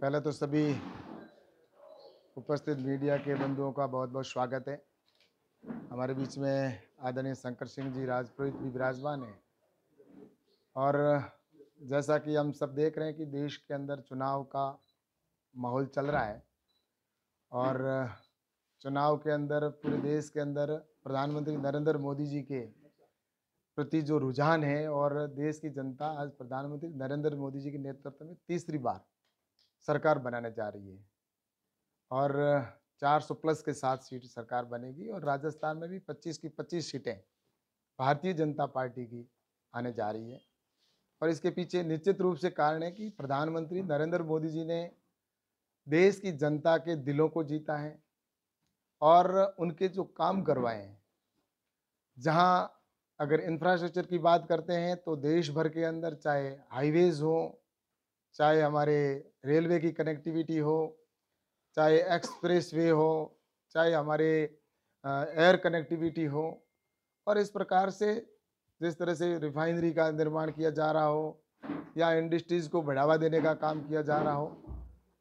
पहले तो सभी उपस्थित मीडिया के बंधुओं का बहुत बहुत स्वागत है हमारे बीच में आदरणीय शंकर सिंह जी राजपुरोहित भी विराजमान हैं और जैसा कि हम सब देख रहे हैं कि देश के अंदर चुनाव का माहौल चल रहा है और चुनाव के अंदर पूरे देश के अंदर प्रधानमंत्री नरेंद्र मोदी जी के प्रति जो रुझान है और देश की जनता आज प्रधानमंत्री नरेंद्र मोदी जी के नेतृत्व में तीसरी बार सरकार बनाने जा रही है और चार सौ प्लस के साथ सीट सरकार बनेगी और राजस्थान में भी 25 की 25 सीटें भारतीय जनता पार्टी की आने जा रही है और इसके पीछे निश्चित रूप से कारण है कि प्रधानमंत्री नरेंद्र मोदी जी ने देश की जनता के दिलों को जीता है और उनके जो काम करवाए हैं जहाँ अगर इंफ्रास्ट्रक्चर की बात करते हैं तो देश भर के अंदर चाहे हाईवेज़ हों चाहे हमारे रेलवे की कनेक्टिविटी हो चाहे एक्सप्रेस वे हो चाहे हमारे एयर कनेक्टिविटी हो और इस प्रकार से जिस तरह से रिफाइनरी का निर्माण किया जा रहा हो या इंडस्ट्रीज़ को बढ़ावा देने का काम किया जा रहा हो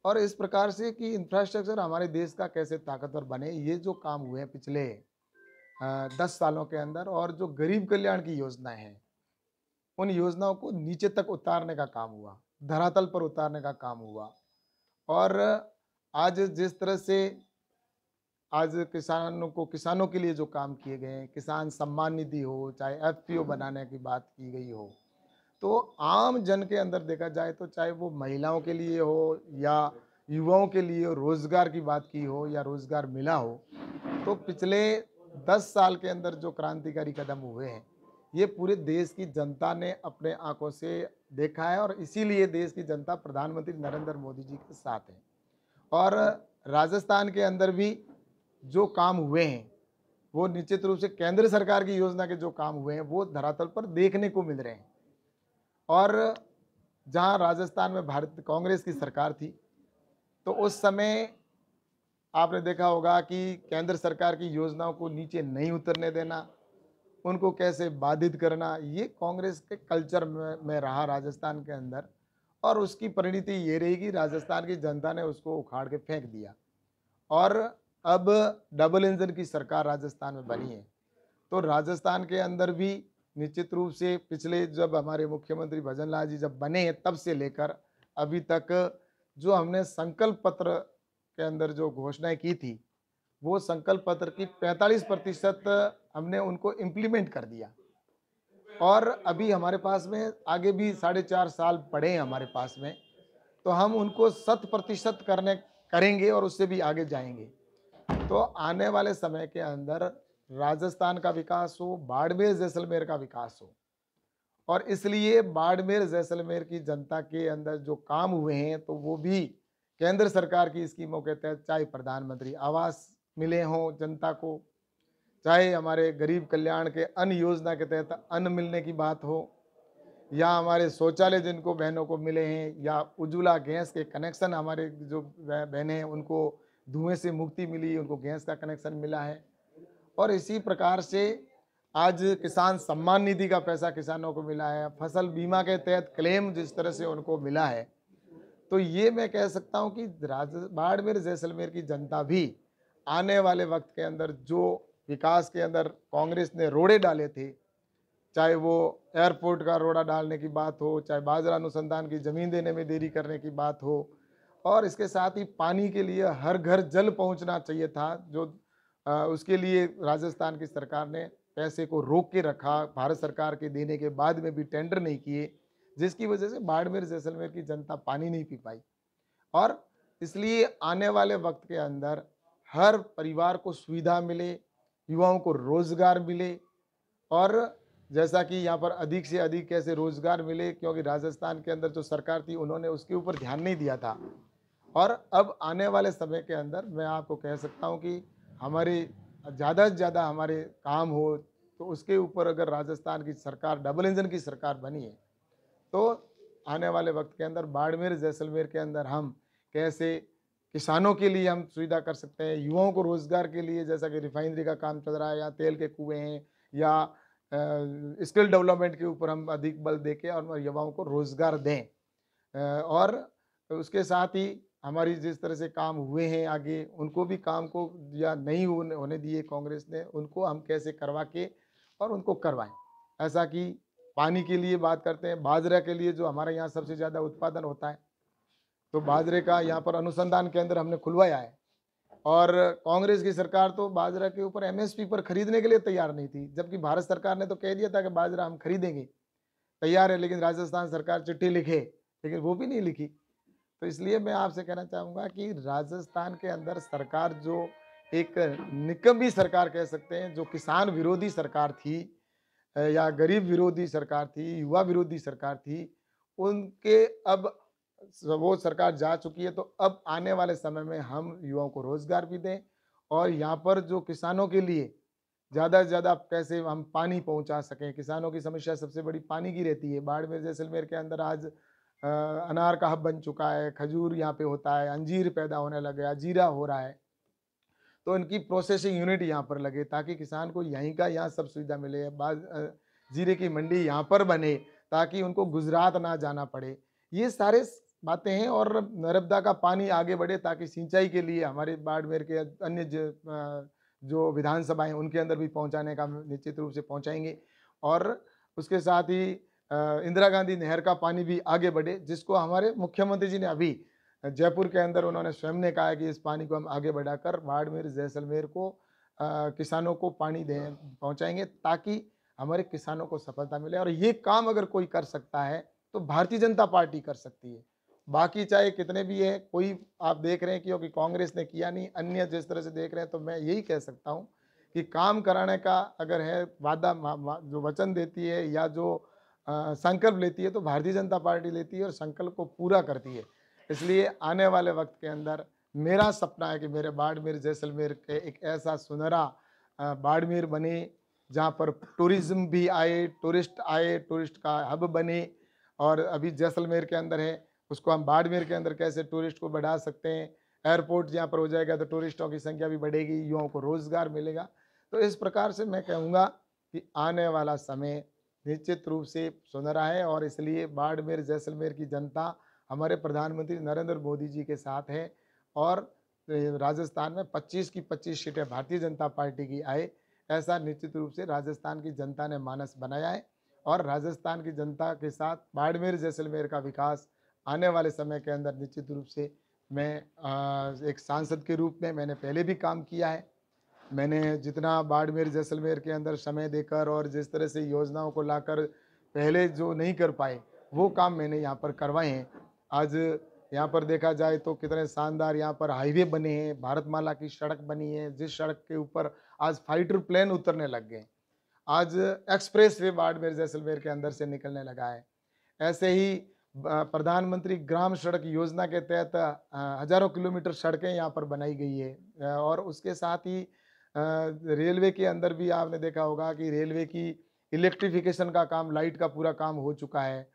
और इस प्रकार से कि इंफ्रास्ट्रक्चर हमारे देश का कैसे ताकतवर बने ये जो काम हुए हैं पिछले दस सालों के अंदर और जो गरीब कल्याण की योजनाएं हैं उन योजनाओं को नीचे तक उतारने का काम हुआ धरातल पर उतारने का काम हुआ और आज जिस तरह से आज किसानों को किसानों के लिए जो काम किए गए हैं किसान सम्मान निधि हो चाहे एफपीओ हम्म। बनाने की बात की गई हो तो आम जन के अंदर देखा जाए तो चाहे वो महिलाओं के लिए हो या युवाओं के लिए रोज़गार की बात की हो या रोज़गार मिला हो तो पिछले दस साल के अंदर जो क्रांतिकारी कदम हुए हैं ये पूरे देश की जनता ने अपने आंखों से देखा है और इसीलिए देश की जनता प्रधानमंत्री नरेंद्र मोदी जी के साथ है और राजस्थान के अंदर भी जो काम हुए हैं वो निश्चित रूप से केंद्र सरकार की योजना के जो काम हुए हैं वो धरातल पर देखने को मिल रहे हैं और जहां राजस्थान में भारत कांग्रेस की सरकार थी तो उस समय आपने देखा होगा कि केंद्र सरकार की योजनाओं को नीचे नहीं उतरने देना उनको कैसे बाधित करना ये कांग्रेस के कल्चर में, में रहा राजस्थान के अंदर और उसकी परिणति ये रहेगी राजस्थान की जनता ने उसको उखाड़ के फेंक दिया और अब डबल इंजन की सरकार राजस्थान में बनी है तो राजस्थान के अंदर भी निश्चित रूप से पिछले जब हमारे मुख्यमंत्री भजन लाल जी जब बने हैं तब से लेकर अभी तक जो हमने संकल्प पत्र के अंदर जो घोषणाएं की थी वो संकल्प पत्र की 45 प्रतिशत हमने उनको इम्प्लीमेंट कर दिया और अभी हमारे पास में आगे भी साढ़े चार साल पड़े हैं हमारे पास में तो हम उनको शत प्रतिशत करने करेंगे और उससे भी आगे जाएंगे तो आने वाले समय के अंदर राजस्थान का विकास हो बाड़मेर जैसलमेर का विकास हो और इसलिए बाड़मेर जैसलमेर की जनता के अंदर जो काम हुए हैं तो वो भी केंद्र सरकार की स्कीमों के तहत चाहे प्रधानमंत्री आवास मिले हों जनता को चाहे हमारे गरीब कल्याण के अन्न योजना के तहत अन्न मिलने की बात हो या हमारे शौचालय जिनको बहनों को मिले हैं या उज्ज्वला गैस के कनेक्शन हमारे जो बहनें हैं उनको धुएं से मुक्ति मिली उनको गैस का कनेक्शन मिला है और इसी प्रकार से आज किसान सम्मान निधि का पैसा किसानों को मिला है फसल बीमा के तहत क्लेम जिस तरह से उनको मिला है तो ये मैं कह सकता हूँ कि राज बाड़मेर जैसलमेर की जनता भी आने वाले वक्त के अंदर जो विकास के अंदर कांग्रेस ने रोड़े डाले थे चाहे वो एयरपोर्ट का रोड़ा डालने की बात हो चाहे बाजरा अनुसंधान की ज़मीन देने में देरी करने की बात हो और इसके साथ ही पानी के लिए हर घर जल पहुंचना चाहिए था जो आ, उसके लिए राजस्थान की सरकार ने पैसे को रोक के रखा भारत सरकार के देने के बाद में भी टेंडर नहीं किए जिसकी वजह से बाड़मेर जैसलमेर की जनता पानी नहीं पी पाई और इसलिए आने वाले वक्त के अंदर हर परिवार को सुविधा मिले युवाओं को रोजगार मिले और जैसा कि यहाँ पर अधिक से अधिक कैसे रोजगार मिले क्योंकि राजस्थान के अंदर जो सरकार थी उन्होंने उसके ऊपर ध्यान नहीं दिया था और अब आने वाले समय के अंदर मैं आपको कह सकता हूँ कि हमारे ज़्यादा से ज़्यादा हमारे काम हो तो उसके ऊपर अगर राजस्थान की सरकार डबल इंजन की सरकार बनी है तो आने वाले वक्त के अंदर बाड़मेर जैसलमेर के अंदर हम कैसे किसानों के लिए हम सुविधा कर सकते हैं युवाओं को रोज़गार के लिए जैसा कि रिफाइनरी का काम चल रहा है या तेल के कुएँ हैं या स्किल डेवलपमेंट के ऊपर हम अधिक बल दे के और युवाओं को रोज़गार दें और उसके साथ ही हमारी जिस तरह से काम हुए हैं आगे उनको भी काम को या नहीं होने दिए कांग्रेस ने उनको हम कैसे करवा के और उनको करवाएं ऐसा कि पानी के लिए बात करते हैं बाजरा के लिए जो हमारे यहाँ सबसे ज़्यादा उत्पादन होता है तो बाजरे का यहाँ पर अनुसंधान केंद्र हमने खुलवाया है और कांग्रेस की सरकार तो बाजरा के ऊपर एमएसपी पर खरीदने के लिए तैयार नहीं थी जबकि भारत सरकार ने तो कह दिया था कि बाजरा हम खरीदेंगे तैयार है लेकिन राजस्थान सरकार चिट्ठी लिखे लेकिन वो भी नहीं लिखी तो इसलिए मैं आपसे कहना चाहूँगा कि राजस्थान के अंदर सरकार जो एक निकम्बी सरकार कह सकते हैं जो किसान विरोधी सरकार थी या गरीब विरोधी सरकार थी युवा विरोधी सरकार थी उनके अब वो सरकार जा चुकी है तो अब आने वाले समय में हम युवाओं को रोजगार भी दें और यहाँ पर जो किसानों के लिए ज़्यादा से ज़्यादा कैसे हम पानी पहुँचा सकें किसानों की समस्या सबसे बड़ी पानी की रहती है बाड़मेर जैसलमेर के अंदर आज आ, अनार का हब बन चुका है खजूर यहाँ पे होता है अंजीर पैदा होने गया जीरा हो रहा है तो इनकी प्रोसेसिंग यूनिट यहाँ पर लगे ताकि किसान को यहीं का यहाँ सब सुविधा मिले बाद जीरे की मंडी यहाँ पर बने ताकि उनको गुजरात ना जाना पड़े ये सारे बातें हैं और नर्मदा का पानी आगे बढ़े ताकि सिंचाई के लिए हमारे बाड़मेर के अन्य जो विधानसभा हैं उनके अंदर भी पहुंचाने का निश्चित रूप से पहुंचाएंगे और उसके साथ ही इंदिरा गांधी नहर का पानी भी आगे बढ़े जिसको हमारे मुख्यमंत्री जी ने अभी जयपुर के अंदर उन्होंने स्वयं ने कहा कि इस पानी को हम आगे बढ़ाकर बाड़मेर जैसलमेर को आ, किसानों को पानी दें पहुँचाएंगे ताकि हमारे किसानों को सफलता मिले और ये काम अगर कोई कर सकता है तो भारतीय जनता पार्टी कर सकती है बाकी चाहे कितने भी हैं कोई आप देख रहे हैं क्योंकि कांग्रेस ने किया नहीं अन्य जिस तरह से देख रहे हैं तो मैं यही कह सकता हूँ कि काम कराने का अगर है वादा जो वचन देती है या जो संकल्प लेती है तो भारतीय जनता पार्टी लेती है और संकल्प को पूरा करती है इसलिए आने वाले वक्त के अंदर मेरा सपना है कि मेरे बाड़मेर जैसलमेर के एक ऐसा सुनहरा बाड़मेर बने जहाँ पर टूरिज्म भी आए टूरिस्ट आए टूरिस्ट का हब बने और अभी जैसलमेर के अंदर है उसको हम बाड़मेर के अंदर कैसे टूरिस्ट को बढ़ा सकते हैं एयरपोर्ट यहाँ पर हो जाएगा तो टूरिस्टों की संख्या भी बढ़ेगी युवाओं को रोज़गार मिलेगा तो इस प्रकार से मैं कहूँगा कि आने वाला समय निश्चित रूप से सुनरा है और इसलिए बाड़मेर जैसलमेर की जनता हमारे प्रधानमंत्री नरेंद्र मोदी जी के साथ है और राजस्थान में 25 की 25 सीटें भारतीय जनता पार्टी की आए ऐसा निश्चित रूप से राजस्थान की जनता ने मानस बनाया है और राजस्थान की जनता के साथ बाड़मेर जैसलमेर का विकास आने वाले समय के अंदर निश्चित रूप से मैं एक सांसद के रूप में मैंने पहले भी काम किया है मैंने जितना बाड़मेर जैसलमेर के अंदर समय देकर और जिस तरह से योजनाओं को लाकर पहले जो नहीं कर पाए वो काम मैंने यहाँ पर करवाए हैं आज यहाँ पर देखा जाए तो कितने शानदार यहाँ पर हाईवे बने हैं भारतमाला की सड़क बनी है जिस सड़क के ऊपर आज फाइटर प्लेन उतरने लग गए आज एक्सप्रेस वे बाड़मेर जैसलमेर के अंदर से निकलने लगा है ऐसे ही प्रधानमंत्री ग्राम सड़क योजना के तहत हजारों किलोमीटर सड़कें यहाँ पर बनाई गई है और उसके साथ ही रेलवे के अंदर भी आपने देखा होगा कि रेलवे की इलेक्ट्रिफिकेशन का काम लाइट का पूरा काम हो चुका है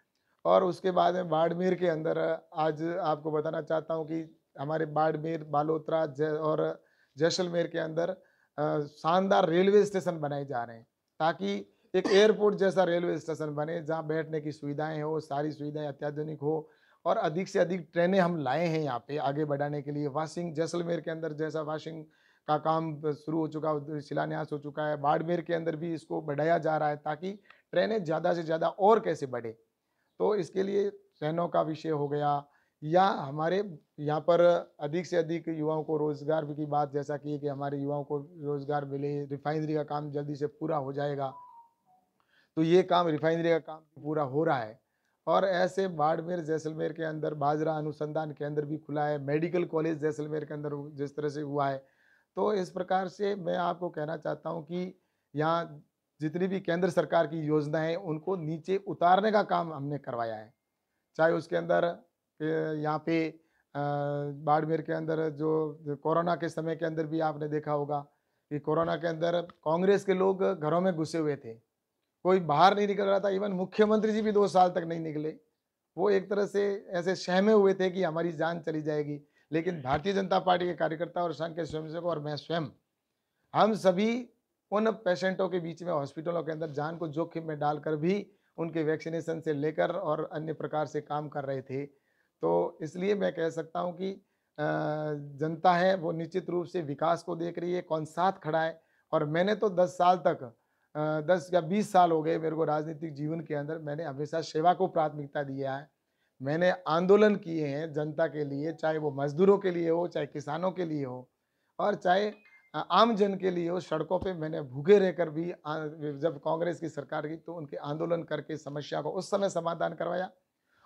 और उसके बाद में बाड़मेर के अंदर आज आपको बताना चाहता हूँ कि हमारे बाड़मेर बालोतरा जै और जैसलमेर के अंदर शानदार रेलवे स्टेशन बनाए जा रहे हैं ताकि एक एयरपोर्ट जैसा रेलवे स्टेशन बने जहाँ बैठने की सुविधाएं हो सारी सुविधाएं अत्याधुनिक हो और अधिक से अधिक ट्रेनें हम लाए हैं यहाँ पे आगे बढ़ाने के लिए वाशिंग जैसलमेर के अंदर जैसा वाशिंग का काम शुरू हो चुका है शिलान्यास हो चुका है बाड़मेर के अंदर भी इसको बढ़ाया जा रहा है ताकि ट्रेनें ज़्यादा से ज़्यादा और कैसे बढ़े तो इसके लिए ट्रेनों का विषय हो गया या हमारे यहाँ पर अधिक से अधिक युवाओं को रोज़गार की बात जैसा की कि हमारे युवाओं को रोज़गार मिले रिफाइनरी का काम जल्दी से पूरा हो जाएगा तो ये काम रिफाइनरी का काम पूरा हो रहा है और ऐसे बाड़मेर जैसलमेर के अंदर बाजरा अनुसंधान केंद्र भी खुला है मेडिकल कॉलेज जैसलमेर के अंदर जिस तरह से हुआ है तो इस प्रकार से मैं आपको कहना चाहता हूँ कि यहाँ जितनी भी केंद्र सरकार की योजनाएं उनको नीचे उतारने का काम हमने करवाया है चाहे उसके अंदर यहाँ पे बाड़मेर के अंदर जो कोरोना के समय के अंदर भी आपने देखा होगा कि कोरोना के अंदर कांग्रेस के लोग घरों में घुसे हुए थे कोई बाहर नहीं निकल रहा था इवन मुख्यमंत्री जी भी दो साल तक नहीं निकले वो एक तरह से ऐसे सहमे हुए थे कि हमारी जान चली जाएगी लेकिन भारतीय जनता पार्टी के कार्यकर्ता और संघ के स्वयंसेवक और मैं स्वयं हम सभी उन पेशेंटों के बीच में हॉस्पिटलों के अंदर जान को जोखिम में डालकर भी उनके वैक्सीनेशन से लेकर और अन्य प्रकार से काम कर रहे थे तो इसलिए मैं कह सकता हूँ कि जनता है वो निश्चित रूप से विकास को देख रही है कौन साथ खड़ा है और मैंने तो 10 साल तक दस या बीस साल हो गए मेरे को राजनीतिक जीवन के अंदर मैंने हमेशा सेवा को प्राथमिकता दिया है मैंने आंदोलन किए हैं जनता के लिए चाहे वो मजदूरों के लिए हो चाहे किसानों के लिए हो और चाहे आम जन के लिए हो सड़कों पे मैंने भूखे रहकर भी जब कांग्रेस की सरकार की तो उनके आंदोलन करके समस्या को उस समय समाधान करवाया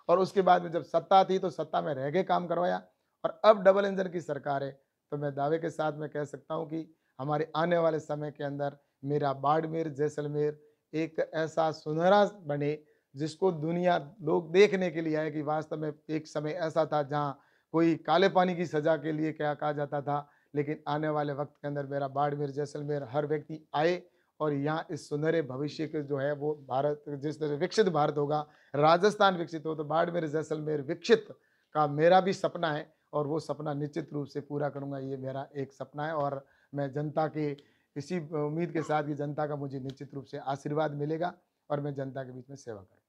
और उसके बाद में जब सत्ता थी तो सत्ता में रह के काम करवाया और अब डबल इंजन की सरकार है तो मैं दावे के साथ मैं कह सकता हूँ कि हमारे आने वाले समय के अंदर मेरा बाड़मेर जैसलमेर एक ऐसा सुनहरा बने जिसको दुनिया लोग देखने के लिए आए कि वास्तव में एक समय ऐसा था जहाँ कोई काले पानी की सजा के लिए क्या कहा जाता था लेकिन आने वाले वक्त के अंदर मेरा बाड़मेर जैसलमेर हर व्यक्ति आए और यहाँ इस सुनहरे भविष्य के जो है वो भारत जिस तरह विकसित भारत होगा राजस्थान विकसित हो तो बाड़मेर जैसलमेर विकसित का मेरा भी सपना है और वो सपना निश्चित रूप से पूरा करूँगा ये मेरा एक सपना है और मैं जनता के इसी उम्मीद के साथ कि जनता का मुझे निश्चित रूप से आशीर्वाद मिलेगा और मैं जनता के बीच में सेवा करूँगा